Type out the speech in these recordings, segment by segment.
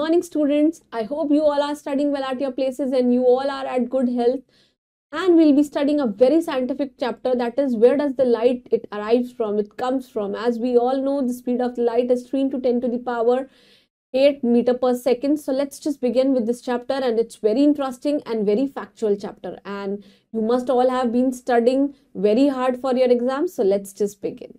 morning students i hope you all are studying well at your places and you all are at good health and we'll be studying a very scientific chapter that is where does the light it arrives from it comes from as we all know the speed of the light is 3 to 10 to the power 8 meter per second so let's just begin with this chapter and it's very interesting and very factual chapter and you must all have been studying very hard for your exam so let's just begin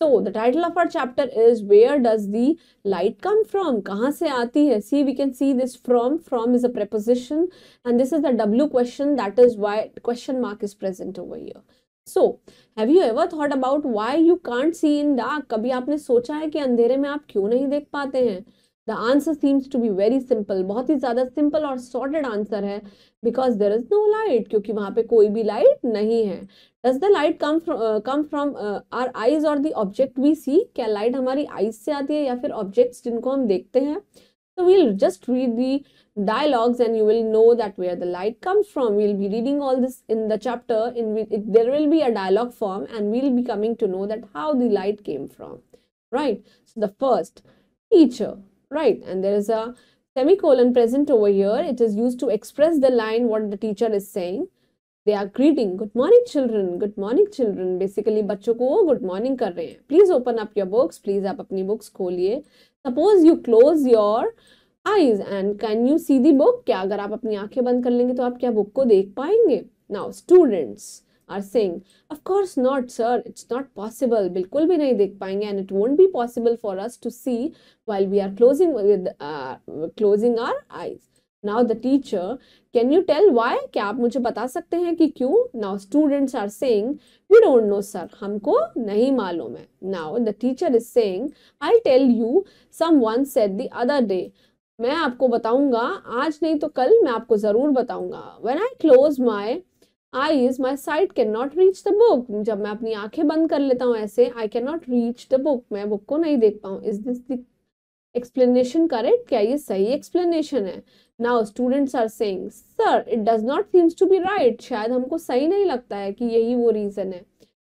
So the title of our chapter is where does the light come from? कहाँ से आती है? See we can see this from. From is a preposition and this is the W question. That is why question mark is present over here. So have you ever thought about why you can't see in dark? कभी आपने सोचा है कि अंधेरे में आप क्यों नहीं देख पाते हैं? The answer seems to be very simple बहुत ही ज़्यादा सिंपल और सॉर्टेड आंसर है because there is no light क्योंकि वहाँ पे कोई भी लाइट नहीं है does the light come come from our eyes और द ऑब्जेक्ट वी सी क्या लाइट हमारी आईज से आती है या फिर ऑब्जेक्ट्स जिनको हम देखते हैं So we'll just read the dialogues and you will know that where the light comes from. We'll be reading all this in the chapter in which it, there will be a dialogue form and we'll be coming to know that how the light came from. Right. So the first teacher right and there is a semicolon present over here it is used to express the line what the teacher is saying they are greeting good morning children good morning children basically बच्चों को वो good morning कर रहे हैं please open up your books please आप अपनी books खोलिए suppose you close your eyes and can you see the book क्या अगर आप अपनी आंखें बंद कर लेंगे तो आप क्या बुक को देख पाएंगे now students are saying of course not sir it's not possible बिल्कुल भी नहीं देख पाएंगे and it won't be possible for us to see while we are closing with closing our eyes now the teacher can you tell why क्या आप मुझे बता सकते हैं कि क्यों now students are saying we don't know sir हमको नहीं मालूम है now the teacher is saying I tell you someone set the other day मैं आपको बताऊंगा आज नहीं तो कल मैं आपको ज़रूर बताऊंगा when I close my eyes my sight can not reach the book जब मैं अपनी आंखें बंद कर लेता हूँ ऐसे I can not reach the book मैं बुक को नहीं देख पाऊँ is this the explanation correct क्या ये सही एक्सप्लेनेशन है now students are saying sir it does not seems to be right शायद हमको सही नहीं लगता है कि यही वो रीज़न है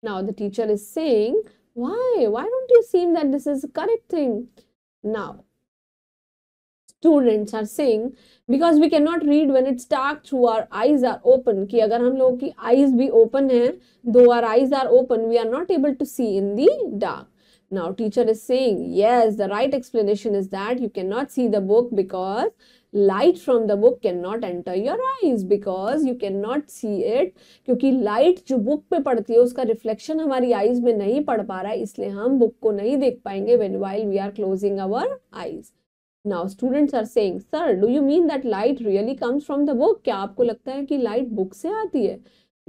now the teacher is saying why why don't you seem that this is correct thing now students are saying because we can not read when it's dark through our eyes are open कि अगर हम लोगों की eyes भी open है though our eyes are open we are not able to see in the dark now teacher is saying yes the right explanation is that you can not see the book because light from the book can not enter your eyes because you can not see it क्योंकि light जो book पे पड़ती है उसका reflection हमारी eyes में नहीं पड़ पा रहा है इसलिए हम बुक को नहीं देख पाएंगे when while we are closing our eyes now students are saying sir do you mean that light really comes from the book क्या आपको लगता है कि लाइट बुक से आती है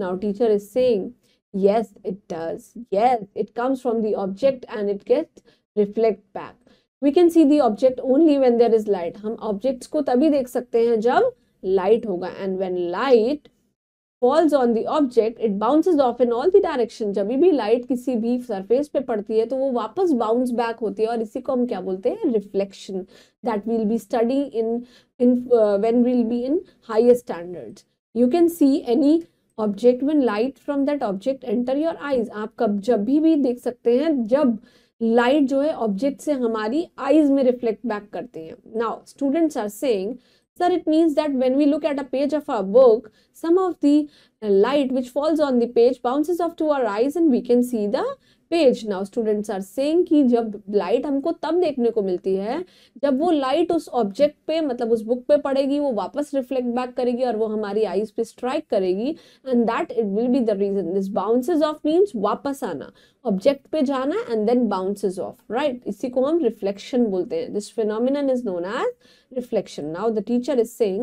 now teacher is saying yes it does yes it comes from the object and it gets reflect back we can see the object only when there is light हम objects को तभी देख सकते हैं जब light होगा and when light falls on the object it bounces off in all the direction जब भी लाइट किसी भी सरफेस पे पड़ती है तो वो वापस बाउंस बैक होती है और इसी को हम क्या बोलते हैं reflection that will be study in in when will be in higher standard you can see any object when light from that object enter your eyes आप कब जब भी, भी देख सकते हैं जब लाइट जो है ऑब्जेक्ट से हमारी आईज में रिफ्लेक्ट बैक करते हैं now students are saying Sir, it means that when we look at a page of our book, some of the light which falls on the page bounces off to our eyes and we can see the page now students are saying कि जब light हमको तब देखने को मिलती है जब वो लाइट उस ऑब्जेक्ट पे मतलब उस बुक पे पड़ेगी वो वापस रिफ्लेक्ट बैक करेगी और वो हमारी आईज पे स्ट्राइक करेगी and that it will be the reason this bounces off means वापस आना ऑब्जेक्ट पे जाना and then bounces off right इसी को हम रिफ्लेक्शन बोलते हैं this phenomenon is known as reflection now the teacher is saying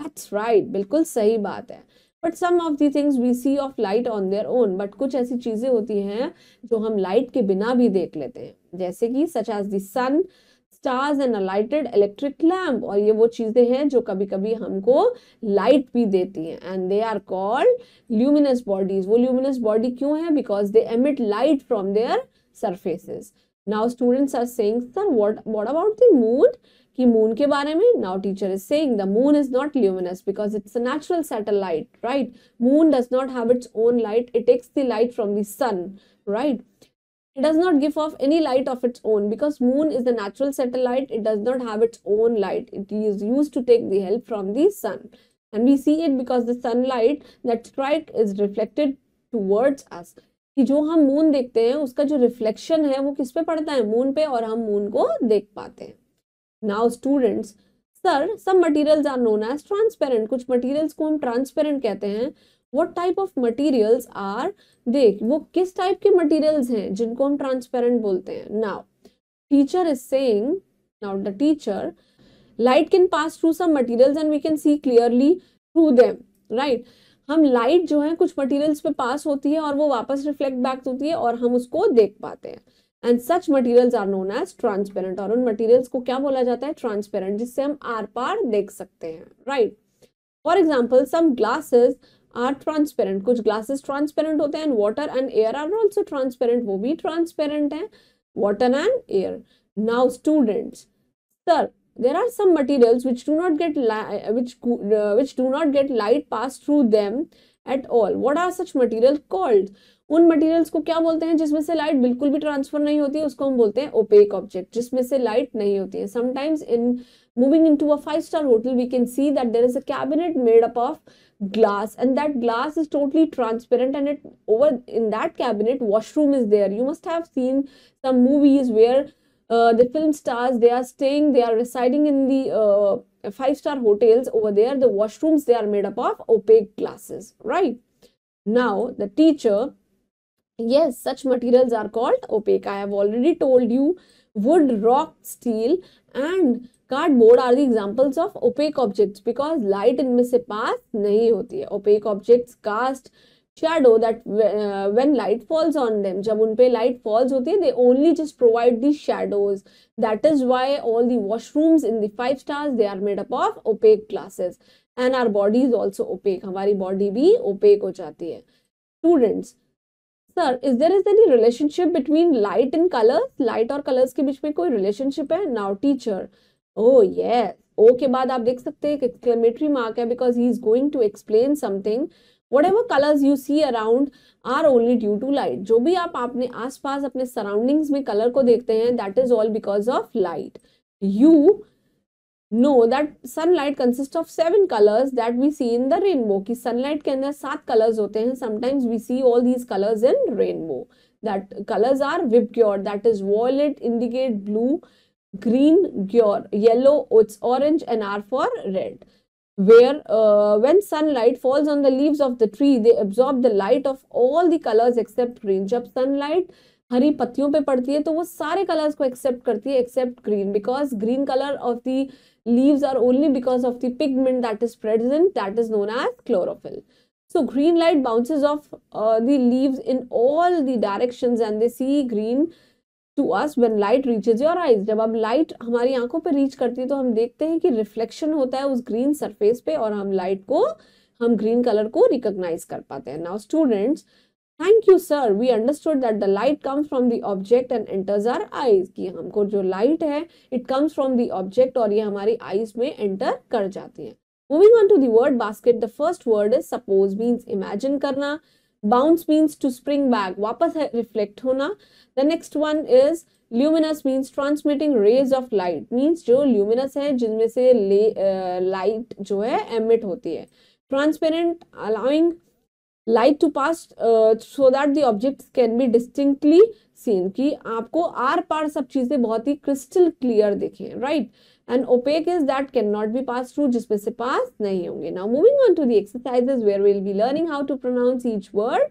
that's right बिल्कुल सही बात है but some of the things we see off light on their own but कुछ ऐसी चीज़ें होती हैं जो हम लाइट के बिना भी देख लेते हैं जैसे कि such as than stars and a lighted electric lamp और ये वो चीज़ें हैं जो कभी कभी हमको लाइट भी देती हैं and they are called luminous bodies वो ल्यूमिनस बॉडी क्यों है because they emit light from their surfaces now students are saying sir what what about the moon? कि मून के बारे में now teacher is saying the moon is not luminous because it's a natural satellite right moon does not have its own light it takes the light from the sun right it does not give off any light of its own because moon is the natural satellite it does not have its own light it is used to take the help from the sun and we see it because the sunlight that strike is reflected towards us कि जो हम moon देखते हैं उसका जो reflection है वो किस पे पड़ता है मून पे और हम मून को देख पाते हैं now students sir some materials are known as transparent कुछ मटेरियल्स को हम ट्रांसपेरेंट कहते हैं what type of materials are देख वो किस टाइप के मटेरियल्स हैं जिनको हम ट्रांसपेरेंट बोलते हैं now teacher is saying now the teacher light can pass through some materials and we can see clearly through them right हम लाइट जो है कुछ मटेरियल्स पे पास होती है और वो वापस रिफ्लेक्ट बैक होती है और हम उसको देख पाते हैं and such material are known as transparent और उन मटीरियल्स को क्या बोला जाता है ट्रांसपेरेंट जिससे हम आर पार देख सकते हैं right for example some glasses are transparent कुछ ग्लासेस ट्रांसपेरेंट होते हैं and water and air are also transparent वो भी ट्रांसपेरेंट है water and air now students sir there are some materials which do not get which uh, which do not get light pass through them at all what are such material called उन materials को क्या बोलते हैं जिसमें से light बिल्कुल भी transfer नहीं होती है उसको हम बोलते हैं ओपेक ऑब्जेक्ट जिसमें से लाइट नहीं होती है sometimes in moving into a five star hotel we can see that there is a cabinet made up of glass and that glass is totally transparent and it over in that cabinet washroom is there you must have seen some movies where Uh, the film stars they are staying they are residing in the uh, five star hotels over there the washrooms they are made up of opaque glasses right now the teacher yes such materials are called opaque i have already told you wood rock steel and cardboard are the examples of opaque objects because light इनमें se pass नहीं होती है opaque objects cast shadow that when light falls on them जब उन light falls होती है they only just provide the shadows that is why all the washrooms in the five stars they are made up of opaque glasses and our body is also opaque हमारी body भी opaque हो जाती है students sir is there is any relationship between light and colours light और colours के बीच में कोई रिलेशनशिप है now teacher oh yes oh के बाद आप देख सकते हैं एक एक्सक्लेमेटरी मार्क है because he is going to explain something whatever colours you see around are only due to light जो भी आप अपने आस पास अपने सराउंडिंग्स में कलर को देखते हैं that is all because of light you know that sunlight consist of seven colours that we see in the rainbow कि सनलाइट के अंदर सात कलर्स होते हैं sometimes we see all these colours in rainbow that colours are VIBGYOR that is violet indicate blue green ग्योर yellow it's orange and R for red where uh, when sunlight falls on the leaves of the tree they absorb the light of all the colors except green जब sunlight हरी पत्तियों पे पड़ती है तो वो सारे कलर्स को एक्सेप्ट करती है except green because green colour of the leaves are only because of the pigment that is present that is known as chlorophyll so green light bounces off the leaves in all the directions and they see green uh, to us when light reaches your eyes जब हम light हमारी आंखों पर reach करती है तो हम देखते हैं कि रिफ्लेक्शन होता है उस ग्रीन सरफेस पे और हम लाइट को हम ग्रीन कलर को रिकोगनाइज कर पाते हैं now students thank you sir we understood that the light comes from the object and enters our eyes कि हमको जो लाइट है it comes from the object और ये हमारी आईज में एंटर कर जाती है moving on to third basket the first word is suppose means imagine करना bounce means to spring back वापस है रिफ्लेक्ट होना the next one is luminous means transmitting raise of light means जो luminous है जिनमें से लाइट uh, जो है एमिट होती है transparent allowing light to pass so that the object can be distinctly seen की आपको आर पार सब चीज़ें बहुत ही क्रिस्टल क्लियर दिखें right right? and opaque is that cannot be passed through जिसमें से pass नहीं होंगे now moving on to the exercises where we'll be learning how to pronounce each word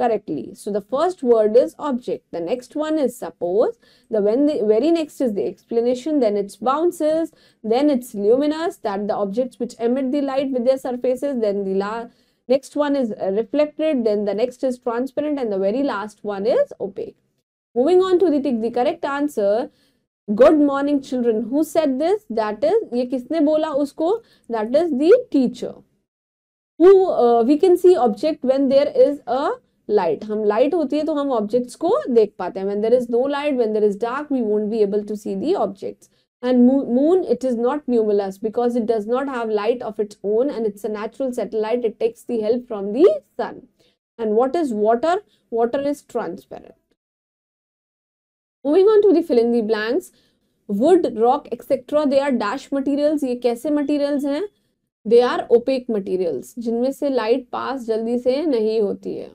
correctly so the first word is object the next one is suppose the when the very next is the explanation then it's bounces then it's luminous that the objects which emit the light with their surfaces then the next one is reflected then the next is transparent and the very last one is opaque moving on to the, the correct answer good morning children who said this that is ये किसने बोला उसको that is the teacher who we can see object when there is a light हम light होती है तो हम objects को देख पाते हैं when there is no light when there is dark we won't be able to see the objects and moon it is not numulus because it does not have light of its own and it's a natural satellite it takes the help from the sun and what is water water is transparent moving on to the filling the blanks wood rock etcetera they are dash materials ये कैसे materials हैं they are OPEC materials जिनमें से light pass जल्दी से नहीं होती है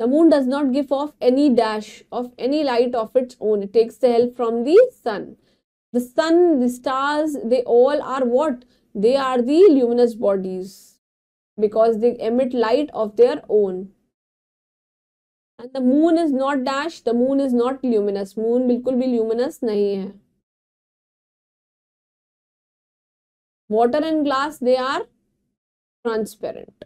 the moon does not give off any dash of any light of its own it takes the help from the sun the sun the stars they all are what they are the luminous bodies because they emit light of their own and the moon is not dash the moon is not luminous moon बिल्कुल भी luminous नहीं water and glass they are transparent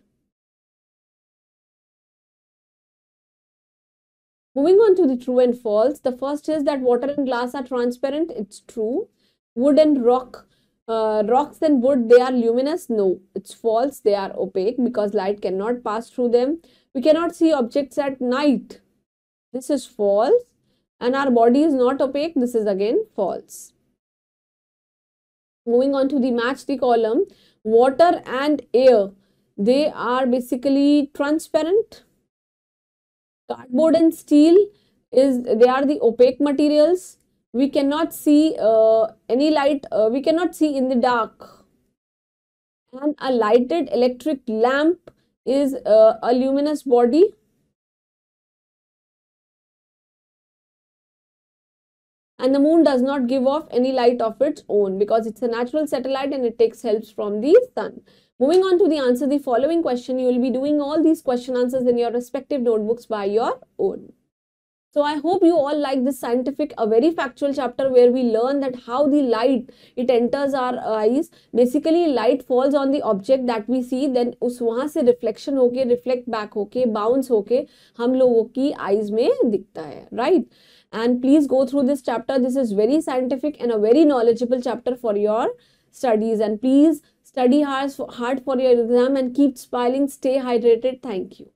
moving on to the true and false the first is that water and glass are transparent it's true wood and rock uh, rocks and wood they are luminous no it's false they are opaque because light cannot pass through them we cannot see objects at night this is false and our body is not opaque this is again false moving on to the match the column water and air they are basically transparent cardboard and steel is they are the opaque materials we cannot see uh, any light uh, we cannot see in the dark and a lighted electric lamp is uh, a luminous body and the moon does not give off any light of its own because it's a natural satellite and it takes helps from the sun moving on to the answer the following question you will be doing all these question answers in your respective notebooks by your own So I hope you all like this scientific, a very factual chapter where we learn that how the light, it enters our eyes. Basically light falls on the object that we see, then us wahan se reflection होके, reflect back होके, bounce होके hum logo ki eyes mein dikhta hai right? And please go through this chapter. This is very scientific and a very knowledgeable chapter for your studies. And please study hard, hard for your exam and keep smiling, stay hydrated. Thank you.